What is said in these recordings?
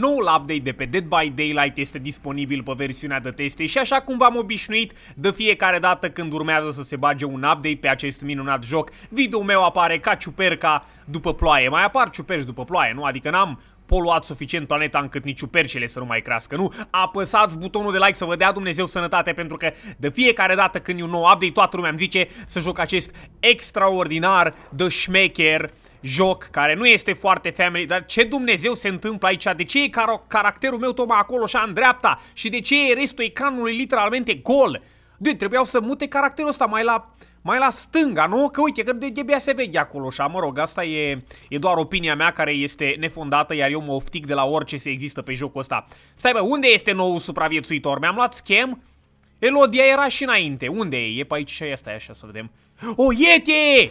Noul update de pe Dead by Daylight este disponibil pe versiunea de teste și așa cum v-am obișnuit, de fiecare dată când urmează să se bage un update pe acest minunat joc, video meu apare ca ciuperca după ploaie. Mai apar ciuperci după ploaie, nu? Adică n-am poluat suficient planeta încât nici ciupercele să nu mai crească, nu? Apăsați butonul de like să vă dea Dumnezeu sănătate pentru că de fiecare dată când e un nou update, toată lumea îmi zice să joc acest extraordinar de șmecher joc care nu este foarte family, dar ce Dumnezeu se întâmplă aici? De ce e car caracterul meu tocmai acolo și în dreapta? Și de ce e restul ecranului literalmente gol? Dude, trebuiau să mute caracterul ăsta mai la, mai la stânga, nu? Că uite, că de debia se vede acolo și mă rog, asta e, e doar opinia mea care este nefondată, iar eu mă oftic de la orice se există pe jocul ăsta. Stai bă, unde este nou supraviețuitor? Mi-am luat schem? Elodia era și înainte. Unde e? E pe aici și asta e așa să vedem. O, oh, iete!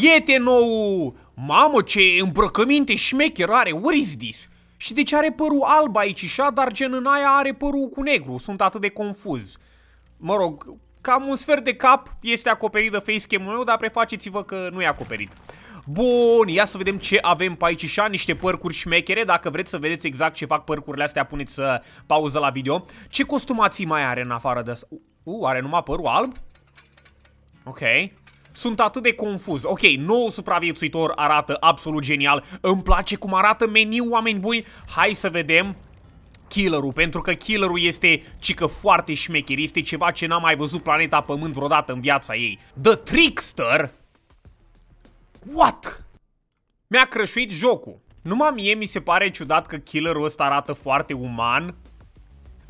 Iete nou! Mamă, ce îmbrăcăminte șmecher are! What is this? Și de ce are părul alb aici și dar gen în aia are părul cu negru? Sunt atât de confuz. Mă rog, cam un sfert de cap este acoperit de facecam-ul meu, dar prefaceți-vă că nu e acoperit. Bun, ia să vedem ce avem pe aici și niște părcuri șmechere, dacă vreți să vedeți exact ce fac părcurile astea, puneți uh, pauză la video. Ce costumații mai are în afară de asta? Uh, are numai părul alb? Ok. Sunt atât de confuz. Ok, nou supraviețuitor arată absolut genial. Îmi place cum arată meniul, oameni buni. Hai să vedem killerul, pentru că killerul este cică foarte șmecher, este ceva ce n-am mai văzut planeta Pământ vreodată în viața ei. The Trickster? What? Mi-a crășuit jocul. Numai mie mi se pare ciudat că killerul ăsta arată foarte uman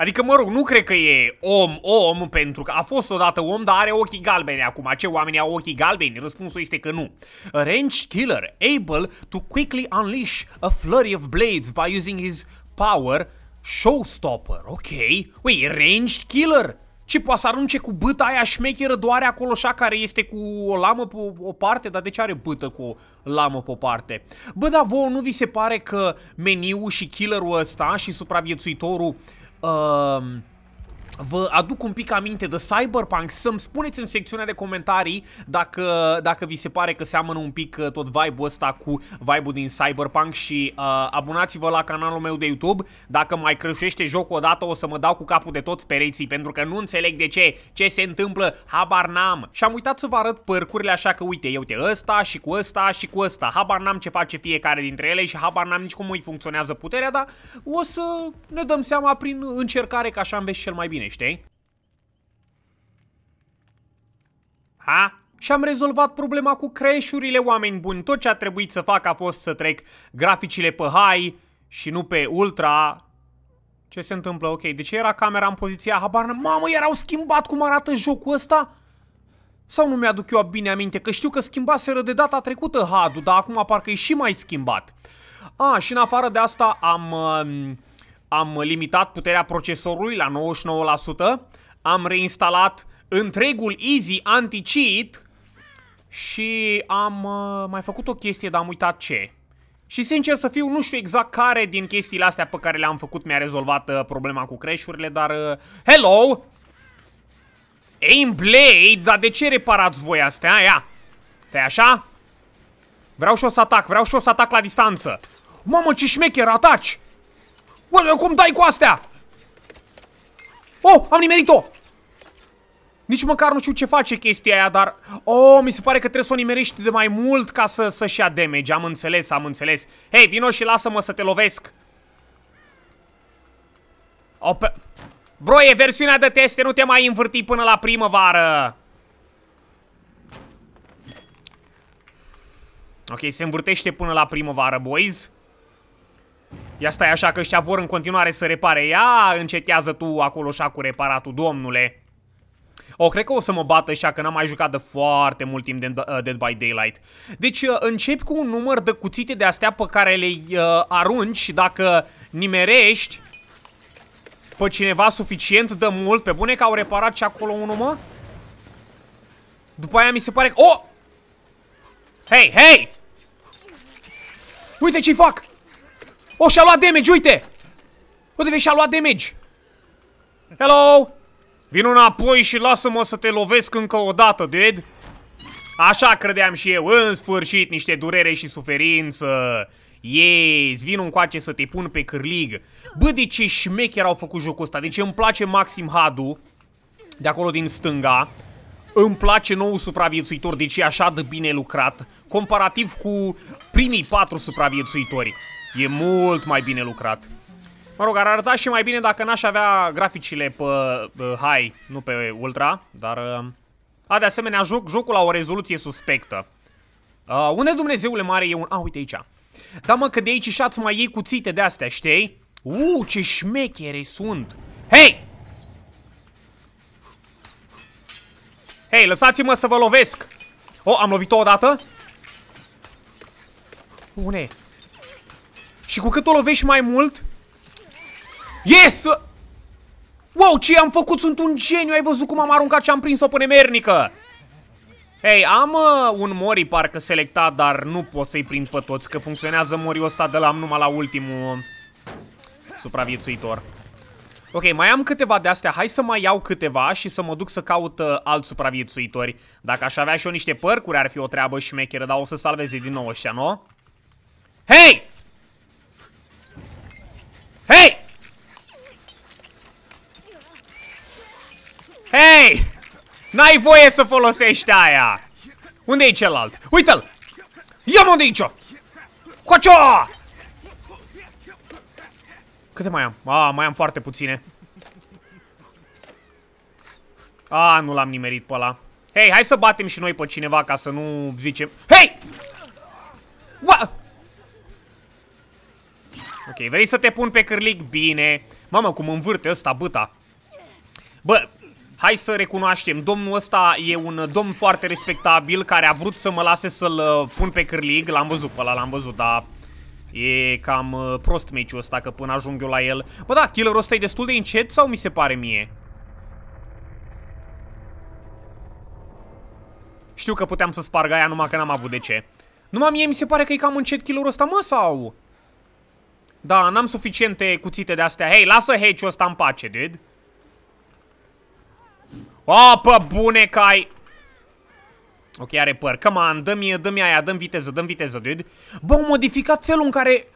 Adică, mă rog, nu cred că e om, om, pentru că a fost odată om, dar are ochii galbeni acum. Ce oameni au ochii galbeni? Răspunsul este că nu. A range killer able to quickly unleash a flurry of blades by using his power showstopper. Ok. Wait, ranged killer? Ce poate să arunce cu bâta aia șmecheră doare acolo așa care este cu o lamă pe o parte? Dar de ce are bătă cu o lamă pe o parte? Bă, dar vouă nu vi se pare că meniul și killerul ăsta și supraviețuitorul Um, Vă aduc un pic aminte de Cyberpunk, să-mi spuneți în secțiunea de comentarii dacă, dacă vi se pare că seamănă un pic uh, tot vibe-ul ăsta cu vibe-ul din Cyberpunk și uh, abonați-vă la canalul meu de YouTube. Dacă mai creșește jocul odată o să mă dau cu capul de toți pereții pentru că nu înțeleg de ce, ce se întâmplă, habar n-am. Și am uitat să vă arăt părcurile așa că uite, eu uite ăsta și cu ăsta și cu ăsta, habar n-am ce face fiecare dintre ele și habar n-am nici cum îi funcționează puterea, dar o să ne dăm seama prin încercare că așa înveți cel mai bine mine, știi? Ha? Și am rezolvat problema cu creșurile, oameni buni. Tot ce a trebuit să fac a fost să trec graficile pe high și nu pe ultra. Ce se întâmplă? Ok, de ce era camera în poziția habarnă? Mamă, erau schimbat cum arată jocul ăsta? Sau nu mi-aduc eu bine aminte? Că știu că schimbaseră de data trecută HUD-ul, dar acum parcă e și mai schimbat. A, ah, și în afară de asta am... Uh, am limitat puterea procesorului la 99%, am reinstalat întregul Easy Anti-Cheat și am uh, mai făcut o chestie, dar am uitat ce. Și sincer să fiu, nu știu exact care din chestiile astea pe care le-am făcut mi-a rezolvat uh, problema cu creșurile, dar... Uh, hello! Blade, dar de ce reparați voi astea? Ia! te așa? Vreau și o să atac, vreau și o să atac la distanță. Mamă, ce șmecher, ataci! Bă, cum dai cu astea? Oh, am nimerit-o! Nici măcar nu știu ce face chestia aia, dar... Oh, mi se pare că trebuie să o nimerești de mai mult ca să, să-și ia damage. Am înțeles, am înțeles. Hei, vino și lasă-mă să te lovesc. Op, Bro, e versiunea de teste, nu te mai învârti până la primăvară. Ok, se învârtește până la primăvară, boys. Ia stai așa că ăștia vor în continuare să repare. Ia, încetează tu acolo așa cu reparatul, domnule. O, cred că o să mă bată așa că n-am mai jucat de foarte mult timp de uh, Dead by Daylight. Deci uh, încep cu un număr de cuțite de astea pe care le uh, arunci dacă nimerești pe cineva suficient de mult. Pe bune că au reparat și acolo unul, mă? După aia mi se pare că... Oh! Hei, hei! Uite ce-i fac! Oh, și-a luat damage, uite! Uite, vezi, și-a luat damage! Hello! Vin înapoi și lasă-mă să te lovesc încă o dată, dude! Așa credeam și eu, în sfârșit, niște durere și suferință! Yes, vin coace să te pun pe cârlig. Bă, de ce șmecher au făcut jocul ăsta? Deci îmi place Maxim Hadu, de acolo din stânga. Îmi place nou supraviețuitor, deci e așa de bine lucrat, comparativ cu primii patru supraviețuitori. E mult mai bine lucrat. Mă rog, ar arăta și mai bine dacă n-aș avea graficile pe uh, high, nu pe ultra, dar... Uh, a, de asemenea, joc jocul la o rezoluție suspectă. Uh, unde Dumnezeule mare e un... A, uite aici. Da, mă, că de aici și mai iei cuțite de astea, știi? Uh, ce șmechere sunt! Hei! Hei, lăsați-mă să vă lovesc! Oh, am lovit-o odată? Bune! Și cu cât o lovești mai mult... Yes! Wow, ce am făcut? Sunt un geniu! Ai văzut cum am aruncat și am prins-o până mernică! Hei, am uh, un mori parcă selectat, dar nu pot să-i prind pe toți, că funcționează moriul ăsta de la numai la ultimul supraviețuitor. Ok, mai am câteva de-astea, hai să mai iau câteva și să mă duc să caut uh, alți supraviețuitori. Dacă aș avea și eu niște părcuri ar fi o treabă șmecheră, dar o să salveze din nou ăștia, nu? Hei! Hey! Hei! N-ai voie să folosești aia! unde e celălalt? Uite-l! Ia-mă de aici! Coacio! Câte mai am? A, mai am foarte puține. A, nu l-am nimerit pe ăla. Hei, hai să batem și noi pe cineva ca să nu zicem... Hei! What? Ok, vrei să te pun pe cârlic? Bine. Mamă, cum învârte ăsta băta. Bă, hai să recunoaștem, domnul ăsta e un domn foarte respectabil care a vrut să mă lase să-l uh, pun pe cârlig, l-am văzut pe ăla, l-am văzut, dar e cam uh, prost meciul ăsta că până ajung eu la el. Bă da, killerul ăsta e destul de încet sau mi se pare mie? Știu că puteam să sparg aia numai că n-am avut de ce. Numai mie mi se pare că e cam încet killerul ăsta, mă, sau? Da, n-am suficiente cuțite de astea. Hei, lasă hatch ăsta în pace, dude. Apă bune ai... Ok, are păr. Come on, dă-mi dă aia, dă-mi viteză, dă-mi viteză, dude. Bă, au modificat felul în care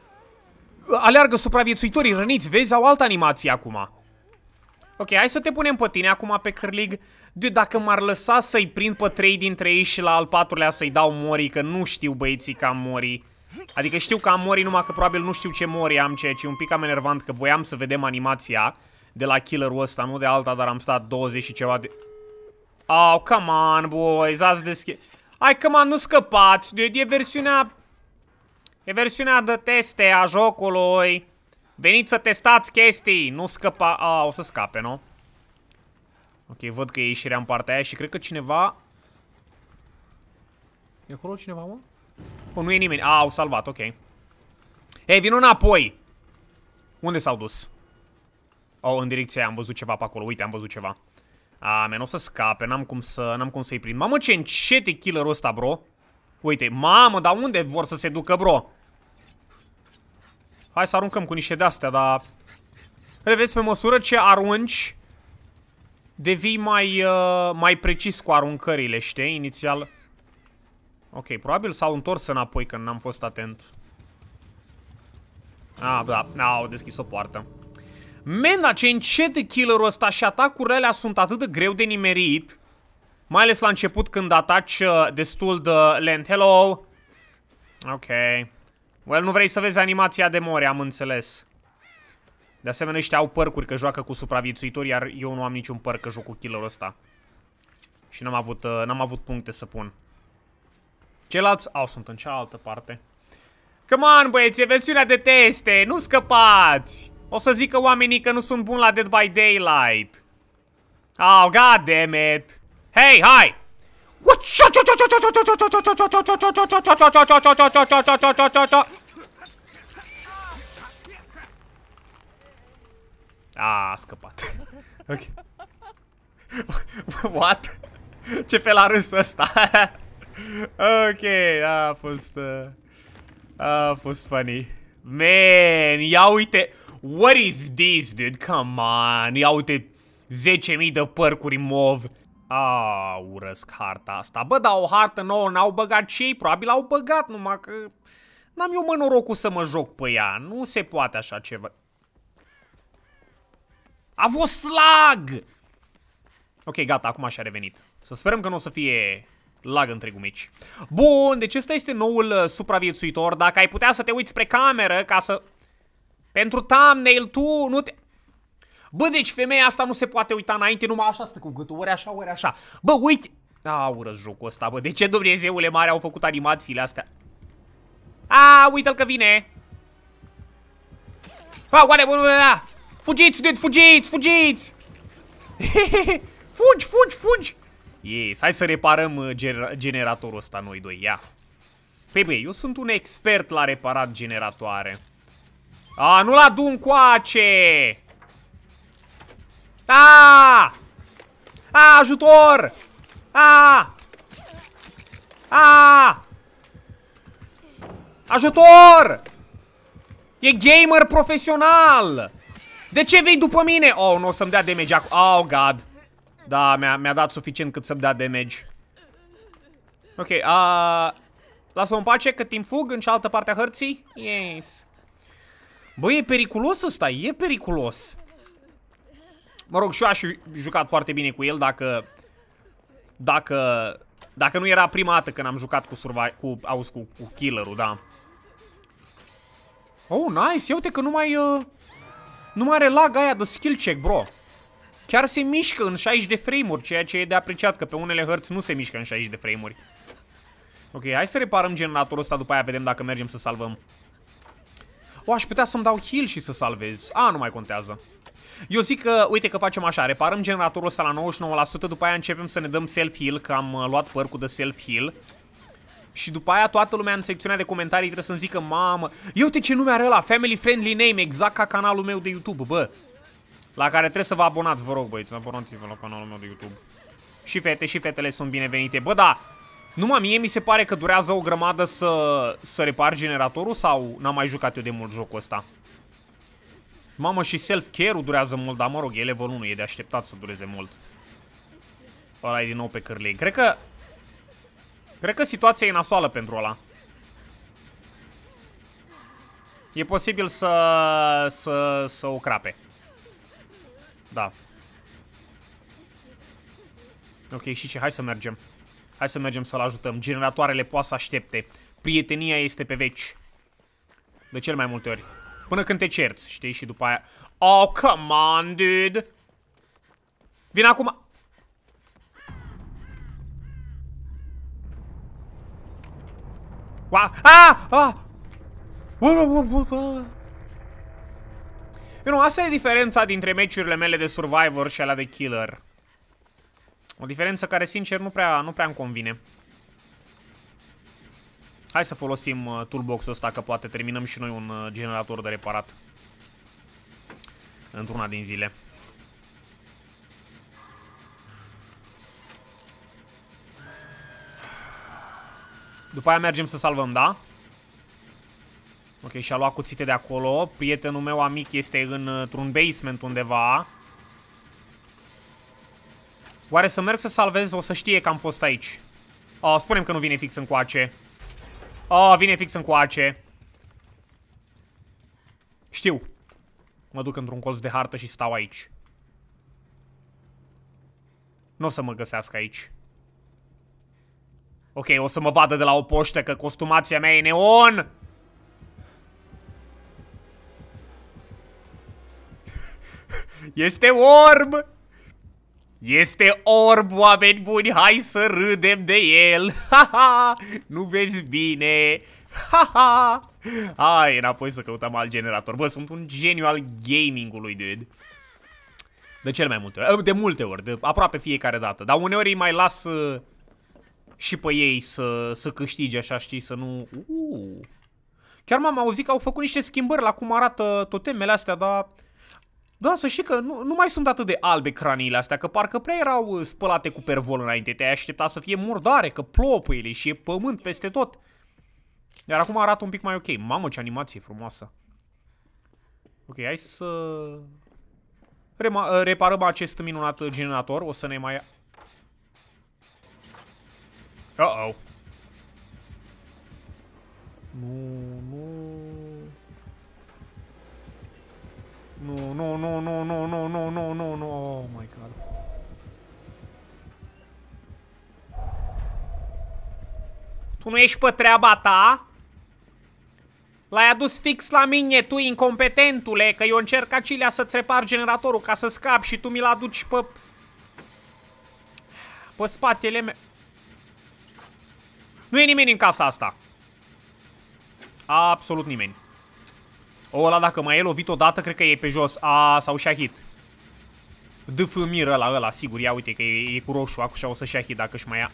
aleargă supraviețuitorii răniți, vezi? Au altă animație acum. Ok, hai să te punem pe tine acum pe cârlig. Dude, dacă m-ar lăsa să-i prind pe trei dintre ei și la al patrulea să-i dau mori că nu știu băieții am morii. Adică știu că am mori numai că probabil nu știu ce mori am, ceea ce e un pic am enervant că voiam să vedem animația de la killerul ăsta, nu de alta, dar am stat 20 și ceva de... Oh, come on, boys, ați deschis... Hai, come on, nu scăpați, dude, e versiunea... E versiunea de teste a jocului. Veniți să testați chestii, nu scăpa... Ah, o să scape, nu? Ok, văd că e ieșirea în partea aia și cred că cineva... E acolo cineva, mă? Bă, nu e nimeni. A, au salvat, ok. Ei, vin înapoi! Unde s-au dus? Oh, în direcția aia am văzut ceva pe acolo. Uite, am văzut ceva. A, men, o să scape, n-am cum să, i am să prind. Mamă, ce încet e killerul ăsta, bro. Uite, mamă, dar unde vor să se ducă, bro? Hai să aruncăm cu niște de-astea, dar... Le pe măsură ce arunci, devii mai, uh, mai precis cu aruncările, știi, inițial... Ok, probabil s-au întors înapoi când n-am fost atent. Ah, da, au deschis o poartă. Mena, ce încet e killerul ăsta și atacurile alea sunt atât de greu de nimerit. Mai ales la început când ataci uh, destul de lent. Hello! Ok. Well, nu vrei să vezi animația de mori, am înțeles. De asemenea, ăștia au părcuri că joacă cu supraviețuitori, iar eu nu am niciun păr că joc cu killerul ăsta. Și n-am avut, uh, n-am avut puncte să pun. Ceilalți au, sunt în cealaltă parte. Come on, băieți, e versiunea de teste, nu scăpați! O să zică oamenii că nu sunt bun la Dead by Daylight. Oh, god damn it! Hey, hi! A, a scăpat. Ok. What? Ce fel a râs ăsta? ok, a fost... a fost funny. Man, ia uite... What is this, dude? Come on. Ia uite 10.000 de părcuri mov. A, urăsc harta asta. Bă, dar o hartă nouă n-au băgat și ei. Probabil au băgat, numai că... N-am eu mă norocul să mă joc pe ea. Nu se poate așa ceva. A fost slag! Ok, gata, acum și-a revenit. Să sperăm că nu o să fie lag între gumici. Bun, deci ăsta este noul uh, supraviețuitor. Dacă ai putea să te uiți spre cameră ca să... Pentru thumbnail tu nu te... Bă, deci femeia asta nu se poate uita înainte, numai așa stă cu gâtul, ori așa, ori așa. Bă, uite... Aură jocul ăsta, bă, de ce Dumnezeule mare au făcut animațiile astea? A, uite-l că vine! A, oare, bă, bă, fugiți, dude, fugiți, fugiți! fugi, fugi, fugi! Yes, hai să reparăm uh, generatorul ăsta noi doi, ia. Păi băi, eu sunt un expert la reparat generatoare. A, nu-l adun coace! A! A, ajutor! A! A! Ajutor! E gamer profesional! De ce vei după mine? Oh, nu o să-mi dea damage acum. Oh, god. Da, mi-a mi dat suficient cât să-mi dea damage. Ok, uh, Lasă-mă în pace cât timp fug în cealaltă parte a hărții. Yes. Băi, e periculos ăsta, e periculos. Mă rog, și eu aș fi jucat foarte bine cu el dacă... Dacă... Dacă nu era prima dată când am jucat cu cu, auzi, cu, cu killerul, da. Oh, nice, ia uite că nu mai... Uh, nu mai are lag aia de skill check, bro chiar se mișcă în 60 de frame-uri, ceea ce e de apreciat, că pe unele hărți nu se mișcă în 60 de frame-uri. Ok, hai să reparăm generatorul ăsta, după aia vedem dacă mergem să salvăm. O, aș putea să-mi dau heal și să salvez. A, nu mai contează. Eu zic că, uite că facem așa, reparăm generatorul ăsta la 99%, după aia începem să ne dăm self-heal, că am uh, luat părcul de self-heal. Și după aia toată lumea în secțiunea de comentarii trebuie să-mi zică, mamă, eu te ce nume are ăla, family friendly name, exact ca canalul meu de YouTube, bă. La care trebuie să vă abonați, vă rog, băieți, abonați-vă la canalul meu de YouTube. Și fete, și fetele sunt binevenite. Bă, da, numai mie mi se pare că durează o grămadă să, să repar generatorul sau n-am mai jucat eu de mult jocul ăsta? Mamă, și self-care-ul durează mult, dar mă rog, e level 1, e de așteptat să dureze mult. Ăla e din nou pe cărlei. Cred că... Cred că situația e nasoală pentru ăla. E posibil să, să, să o crape. Da. Ok, și ce? Hai să mergem. Hai să mergem să-l ajutăm. Generatoarele poate să aștepte. Prietenia este pe veci. De cel mai multe ori. Până când te cerți, știi? Și după aia... Oh, come on, dude! Vin acum... Wow! Ah! Ah! Wow, wow, wow, wow. Eu nu, asta e diferența dintre meciurile mele de Survivor și alea de Killer. O diferență care, sincer, nu prea, nu prea îmi convine. Hai să folosim uh, toolbox-ul ăsta, că poate terminăm și noi un uh, generator de reparat. Într-una din zile. După aia mergem să salvăm, da? Da. Ok, și-a luat cuțite de acolo. Prietenul meu amic este într-un basement undeva. Oare să merg să salvez? O să știe că am fost aici. Oh, spunem că nu vine fix în coace. Oh, vine fix în coace. Știu. Mă duc într-un colț de hartă și stau aici. Nu o să mă găsească aici. Ok, o să mă vadă de la o poștă că costumația mea e neon! Este orb! Este orb, oameni buni, hai să râdem de el! Ha-ha! Nu vezi bine! Ha-ha! Hai, înapoi să căutăm alt generator. Bă, sunt un geniu al gamingului, dude. De cel mai multe ori. De multe ori, de aproape fiecare dată. Dar uneori îi mai las uh, și pe ei să, să câștige așa, știi, să nu... Uh. Chiar m-am auzit că au făcut niște schimbări la cum arată totemele astea, dar... Da, să știi că nu, nu mai sunt atât de albe craniile astea, că parcă prea erau uh, spălate cu pervol înainte. Te-ai aștepta să fie murdare, că plouă ele și e pământ peste tot. Iar acum arată un pic mai ok. Mamă, ce animație frumoasă. Ok, hai să... Rema uh, reparăm acest minunat generator. O să ne mai... Uh-oh. Nu, nu, Nu, nu, nu, nu, nu, nu, nu, nu, nu, nu, oh my god. Tu nu ești pe treaba ta? L-ai adus fix la mine, tu incompetentule, că eu încerc acilea să-ți repar generatorul ca să scap și tu mi-l aduci pe... pe spatele meu. Nu e nimeni în casa asta. Absolut nimeni. O, ăla dacă mai e lovit odată, cred că e pe jos. A, sau și hit. Df mir ăla, ăla, sigur. Ia uite că e, e cu roșu. Acușa o să hit dacă și mai ia.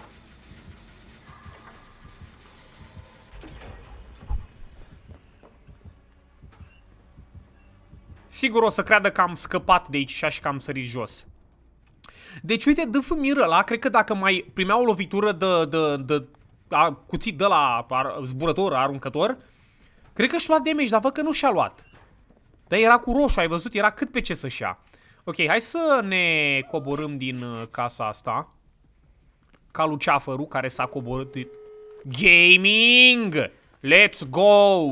Sigur o să creadă că am scăpat de aici și așa că am sărit jos. Deci uite, df mir ăla, cred că dacă mai primea o lovitură de, de, de a, cuțit de la zburător, aruncător... Cred că și-a luat damage, dar văd că nu și-a luat. Dar era cu roșu, ai văzut? Era cât pe ce să-și ia. Ok, hai să ne coborâm din uh, casa asta. Ca Luceafărul care s-a coborât din... Gaming! Let's go!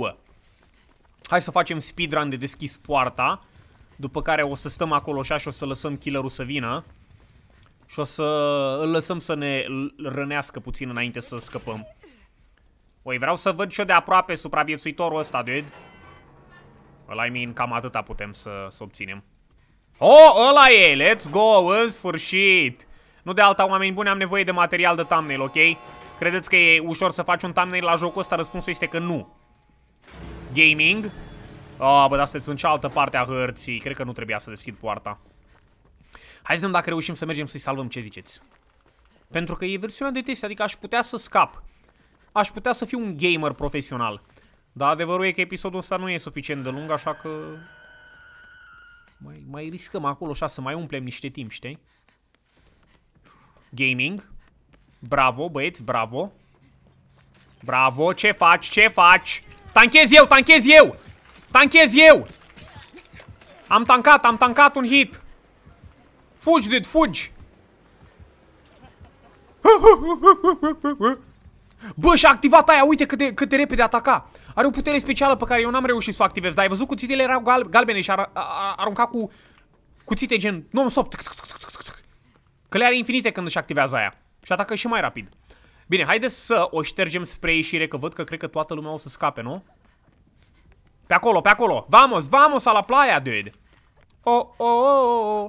Hai să facem speedrun de deschis poarta. După care o să stăm acolo așa și o să lăsăm killerul să vină. Și o să îl lăsăm să ne rănească puțin înainte să scăpăm. Oi, păi vreau să văd și eu de aproape supraviețuitorul ăsta, dude. Ăla, I mean, cam atâta putem să, să obținem. Oh, ăla e! Let's go, în sfârșit! Nu de alta, oameni buni, am nevoie de material de thumbnail, ok? Credeți că e ușor să faci un thumbnail la jocul ăsta? Răspunsul este că nu. Gaming. Oh, bă, dar sunteți în cealaltă parte a hărții. Cred că nu trebuia să deschid poarta. Hai să vedem dacă reușim să mergem să-i salvăm, ce ziceți? Pentru că e versiunea de test, adică aș putea să scap aș putea să fiu un gamer profesional. Dar adevărul e că episodul ăsta nu e suficient de lung, așa că... Mai, mai riscăm acolo așa să mai umplem niște timp, știi? Gaming. Bravo, băieți, bravo. Bravo, ce faci, ce faci? Tanchez eu, tanchez eu! Tanchez eu! Am tancat, am tancat un hit! Fugi, dude, fugi! Bă, și-a activat aia, uite cât de, cât de repede ataca. Are o putere specială pe care eu n-am reușit să o activez, dar ai văzut cuțitele erau gal galbene și ar, arunca cu cuțite gen non-stop. Că le are infinite când își activează aia. Și atacă și mai rapid. Bine, haideți să o ștergem spre ieșire, că văd că cred că toată lumea o să scape, nu? Pe acolo, pe acolo. Vamos, vamos a la playa, dude. Oh, oh, oh,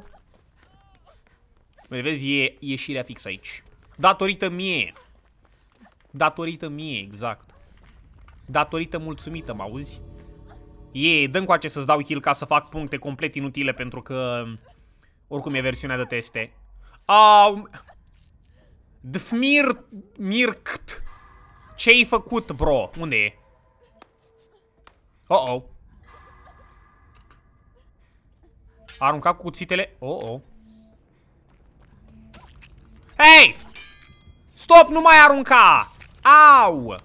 oh. Vezi, e ieșirea fix aici. Datorită mie. Datorită mie, exact. Datorită mulțumită, mă auzi? Ei, dă cu ce să-ți dau heal ca să fac puncte complet inutile pentru că... Oricum e versiunea de teste. Au... Dfmir... Mirkt. Ce-ai făcut, bro? Unde e? Oh-oh. Arunca cuțitele. Oh-oh. Hei! Stop, nu mai arunca! Au!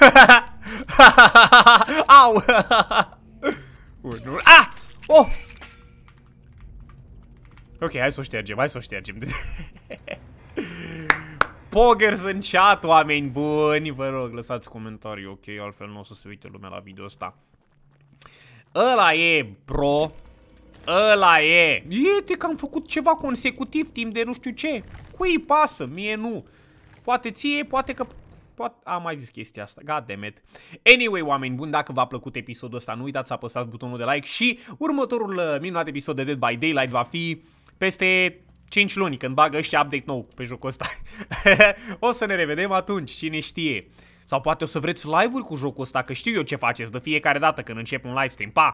Au! Unul. Ah! Oh! Ok, hai să o ștergem, hai să o ștergem. Poggers în chat, oameni buni! Vă rog, lăsați comentarii, ok? Altfel nu o să se uite lumea la video asta. Ăla e, bro! Ăla e! Iete că am făcut ceva consecutiv timp de nu știu ce. Cui pasă? Mie nu. Poate ție, poate că poate... Am mai zis chestia asta, God damn it. Anyway, oameni buni, dacă v-a plăcut episodul ăsta, nu uitați să apăsați butonul de like și următorul uh, minunat episod de Dead by Daylight va fi peste 5 luni, când bagă ăștia update nou pe jocul ăsta. o să ne revedem atunci, cine știe. Sau poate o să vreți live-uri cu jocul ăsta, că știu eu ce faceți de fiecare dată când încep un livestream. Pa!